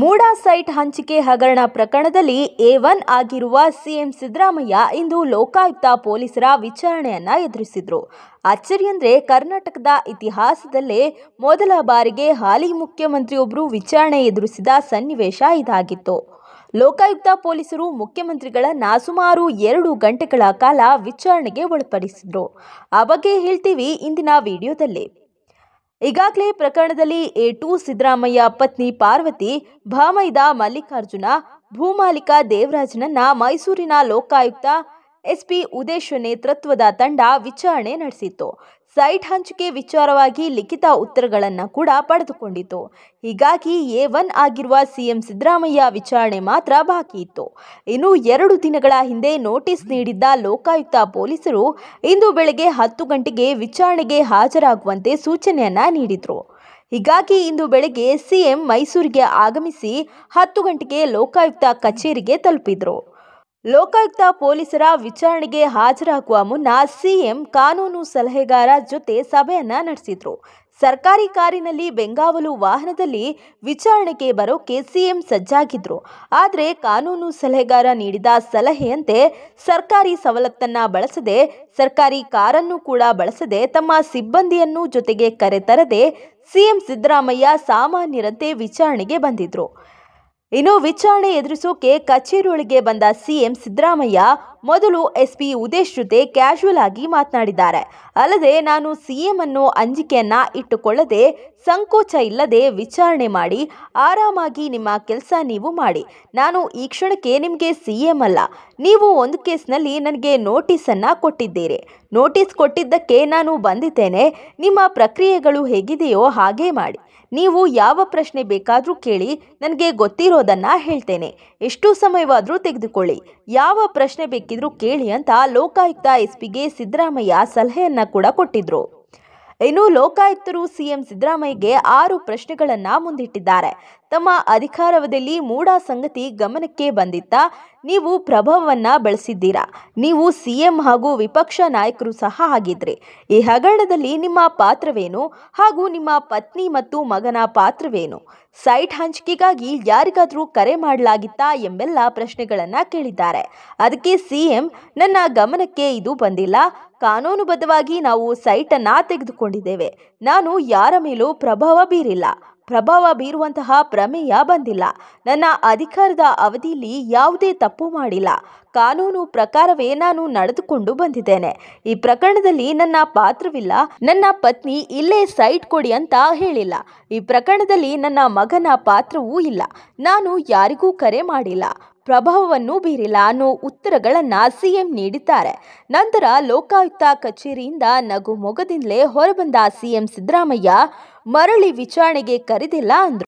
MUDA site ಹಂಚಿಕೆ ಹಗರಣ ಪ್ರಕರಣದಲ್ಲಿ ಎ ಒನ್ ಆಗಿರುವ ಸಿಎಂ ಸಿದ್ದರಾಮಯ್ಯ ಇಂದು ಲೋಕಾಯುಕ್ತ ಪೊಲೀಸರ ವಿಚಾರಣೆಯನ್ನ ಎದುರಿಸಿದ್ರು ಅಚ್ಚರಿ ಅಂದರೆ ಕರ್ನಾಟಕದ ಇತಿಹಾಸದಲ್ಲೇ ಮೊದಲ ಬಾರಿಗೆ ಹಾಲಿ ಮುಖ್ಯಮಂತ್ರಿಯೊಬ್ಬರು ವಿಚಾರಣೆ ಎದುರಿಸಿದ ಸನ್ನಿವೇಶ ಇದಾಗಿತ್ತು ಲೋಕಾಯುಕ್ತ ಪೊಲೀಸರು ಮುಖ್ಯಮಂತ್ರಿಗಳನ್ನ ಸುಮಾರು ಎರಡು ಗಂಟೆಗಳ ಕಾಲ ವಿಚಾರಣೆಗೆ ಒಳಪಡಿಸಿದ್ರು ಆ ಬಗ್ಗೆ ಹೇಳ್ತೀವಿ ಇಂದಿನ ವಿಡಿಯೋದಲ್ಲಿ ಈಗಾಗಲೇ ಪ್ರಕರಣದಲ್ಲಿ ಎ ಟು ಸಿದ್ದರಾಮಯ್ಯ ಪತ್ನಿ ಪಾರ್ವತಿ ಭಾಮೈದ ಮಲ್ಲಿಕಾರ್ಜುನ ಭೂಮಾಲಿಕ ದೇವರಾಜನನ್ನ ಮೈಸೂರಿನ ಲೋಕಾಯುಕ್ತ ಎಸ್ಪಿ ಉದೇಶ್ ನೇತೃತ್ವದ ತಂಡ ವಿಚಾರಣೆ ನಡೆಸಿತ್ತು ಸೈಟ್ ಹಂಚಿಕೆ ವಿಚಾರವಾಗಿ ಲಿಖಿತ ಉತ್ತರಗಳನ್ನು ಕೂಡ ಪಡೆದುಕೊಂಡಿತು ಹೀಗಾಗಿ ಎ ಒನ್ ಆಗಿರುವ ಸಿಎಂ ಸಿದ್ದರಾಮಯ್ಯ ವಿಚಾರಣೆ ಮಾತ್ರ ಬಾಕಿ ಇತ್ತು ಇನ್ನು ಎರಡು ದಿನಗಳ ಹಿಂದೆ ನೋಟಿಸ್ ನೀಡಿದ್ದ ಲೋಕಾಯುಕ್ತ ಪೊಲೀಸರು ಇಂದು ಬೆಳಗ್ಗೆ ಹತ್ತು ಗಂಟೆಗೆ ವಿಚಾರಣೆಗೆ ಹಾಜರಾಗುವಂತೆ ಸೂಚನೆಯನ್ನ ನೀಡಿದರು ಹೀಗಾಗಿ ಇಂದು ಬೆಳಗ್ಗೆ ಸಿಎಂ ಮೈಸೂರಿಗೆ ಆಗಮಿಸಿ ಹತ್ತು ಗಂಟೆಗೆ ಲೋಕಾಯುಕ್ತ ಕಚೇರಿಗೆ ತಲುಪಿದರು ಲೋಕಾಯುಕ್ತ ಪೊಲೀಸರ ವಿಚಾರಣೆಗೆ ಹಾಜರಾಗುವ ಮುನ್ನ ಸಿಎಂ ಕಾನೂನು ಸಲಹೆಗಾರ ಜೊತೆ ಸಭೆಯನ್ನ ನಡೆಸಿದ್ರು ಸರ್ಕಾರಿ ಕಾರಿನಲ್ಲಿ ಬೆಂಗಾವಲು ವಾಹನದಲ್ಲಿ ವಿಚಾರಣೆಗೆ ಬರೋಕೆ ಸಿಎಂ ಸಜ್ಜಾಗಿದ್ರು ಆದರೆ ಕಾನೂನು ಸಲಹೆಗಾರ ನೀಡಿದ ಸಲಹೆಯಂತೆ ಸರ್ಕಾರಿ ಸವಲತ್ತನ್ನ ಬಳಸದೆ ಸರ್ಕಾರಿ ಕಾರನ್ನು ಕೂಡ ಬಳಸದೆ ತಮ್ಮ ಸಿಬ್ಬಂದಿಯನ್ನು ಜೊತೆಗೆ ಕರೆತರದೆ ಸಿಎಂ ಸಿದ್ದರಾಮಯ್ಯ ಸಾಮಾನ್ಯರಂತೆ ವಿಚಾರಣೆಗೆ ಬಂದಿದ್ರು ಇನ್ನು ವಿಚಾರಣೆ ಎದುರಿಸೋಕೆ ಕಚೇರಿಯೊಳಗೆ ಬಂದ ಸಿಎಂ ಸಿದ್ದರಾಮಯ್ಯ ಮೊದಲು ಎಸ್ಪಿ ಉದೇಶ್ ಜೊತೆ ಕ್ಯಾಶುವಲ್ ಆಗಿ ಮಾತನಾಡಿದ್ದಾರೆ ಅಲ್ಲದೆ ನಾನು ಸಿಎಂ ಅನ್ನು ಅಂಜಿಕೆಯನ್ನ ಇಟ್ಟುಕೊಳ್ಳದೆ ಸಂಕೋಚ ಇಲ್ಲದೆ ವಿಚಾರಣೆ ಮಾಡಿ ಆರಾಮಾಗಿ ನಿಮ್ಮ ಕೆಲಸ ನೀವು ಮಾಡಿ ನಾನು ಈ ಕ್ಷಣಕ್ಕೆ ನಿಮಗೆ ಎಂ ಅಲ್ಲ ನೀವು ಒಂದು ಕೇಸ್ನಲ್ಲಿ ನನಗೆ ನೋಟಿಸನ್ನು ಕೊಟ್ಟಿದ್ದೀರಿ ನೋಟಿಸ್ ಕೊಟ್ಟಿದ್ದಕ್ಕೆ ನಾನು ಬಂದಿದ್ದೇನೆ ನಿಮ್ಮ ಪ್ರಕ್ರಿಯೆಗಳು ಹೇಗಿದೆಯೋ ಹಾಗೇ ಮಾಡಿ ನೀವು ಯಾವ ಪ್ರಶ್ನೆ ಬೇಕಾದರೂ ಕೇಳಿ ನನಗೆ ಗೊತ್ತಿರೋದನ್ನು ಹೇಳ್ತೇನೆ ಎಷ್ಟು ಸಮಯವಾದರೂ ತೆಗೆದುಕೊಳ್ಳಿ ಯಾವ ಪ್ರಶ್ನೆ ಬೇಕು ಇದ್ರು ಕೇಳಿ ಅಂತ ಲೋಕಾಯುಕ್ತ ಎಸ್ಪಿಗೆ ಸಿದ್ದರಾಮಯ್ಯ ಸಲಹೆಯನ್ನ ಕೂಡ ಕೊಟ್ಟಿದ್ರು ಇನ್ನು ಲೋಕಾಯುಕ್ತರು ಸಿಎಂ ಸಿದ್ದರಾಮಯ್ಯಗೆ ಆರು ಪ್ರಶ್ನೆಗಳನ್ನು ಮುಂದಿಟ್ಟಿದ್ದಾರೆ ತಮ್ಮ ಅಧಿಕಾರವದಲ್ಲಿ ಮೂಢ ಸಂಗತಿ ಗಮನಕ್ಕೆ ಬಂದಿತ್ತ ನೀವು ಪ್ರಭಾವವನ್ನು ಬೆಳೆಸಿದ್ದೀರಾ ನೀವು ಸಿ ಎಂ ಹಾಗೂ ವಿಪಕ್ಷ ನಾಯಕರು ಸಹ ಆಗಿದ್ರಿ ಈ ಹಗರಣದಲ್ಲಿ ನಿಮ್ಮ ಪಾತ್ರವೇನು ಹಾಗೂ ನಿಮ್ಮ ಪತ್ನಿ ಮತ್ತು ಮಗನ ಪಾತ್ರವೇನು ಸೈಟ್ ಹಂಚಿಕೆಗಾಗಿ ಯಾರಿಗಾದರೂ ಕರೆ ಮಾಡಲಾಗಿತ್ತಾ ಎಂಬೆಲ್ಲ ಪ್ರಶ್ನೆಗಳನ್ನು ಕೇಳಿದ್ದಾರೆ ಅದಕ್ಕೆ ಸಿ ಎಂ ನನ್ನ ಗಮನಕ್ಕೆ ಇದು ಬಂದಿಲ್ಲ ಕಾನೂನುಬದ್ಧವಾಗಿ ನಾವು ಸೈಟನ್ನು ತೆಗೆದುಕೊಂಡಿದ್ದೇವೆ ನಾನು ಯಾರ ಮೇಲೂ ಪ್ರಭಾವ ಬೀರಿಲ್ಲ ಪ್ರಭಾವ ಬೀರುವಂತಹ ಪ್ರಮೇಯ ಬಂದಿಲ್ಲ ನನ್ನ ಅಧಿಕಾರದ ಅವಧಿಯಲ್ಲಿ ಯಾವುದೇ ತಪ್ಪು ಮಾಡಿಲ್ಲ ಕಾನೂನು ಪ್ರಕಾರವೇ ನಾನು ನಡೆದುಕೊಂಡು ಬಂದಿದ್ದೇನೆ ಈ ಪ್ರಕರಣದಲ್ಲಿ ನನ್ನ ಪಾತ್ರವಿಲ್ಲ ನನ್ನ ಪತ್ನಿ ಇಲ್ಲೇ ಸೈಟ್ ಕೊಡಿ ಅಂತ ಹೇಳಿಲ್ಲ ಈ ಪ್ರಕರಣದಲ್ಲಿ ನನ್ನ ಮಗನ ಪಾತ್ರವೂ ಇಲ್ಲ ನಾನು ಯಾರಿಗೂ ಕರೆ ಮಾಡಿಲ್ಲ ಪ್ರಭಾವವನ್ನು ಬೀರಿಲ್ಲ ಅನ್ನೋ ಉತ್ತರಗಳನ್ನು ಸಿಎಂ ನೀಡಿದ್ದಾರೆ ನಂತರ ಲೋಕಾಯುಕ್ತ ಕಚೇರಿಯಿಂದ ನಗು ಮೊಗದಿಂದಲೇ ಹೊರಬಂದ ಸಿಎಂ ಸಿದ್ದರಾಮಯ್ಯ ಮರಳಿ ವಿಚಾರಣೆಗೆ ಕರೆದಿಲ್ಲ ಅಂದರು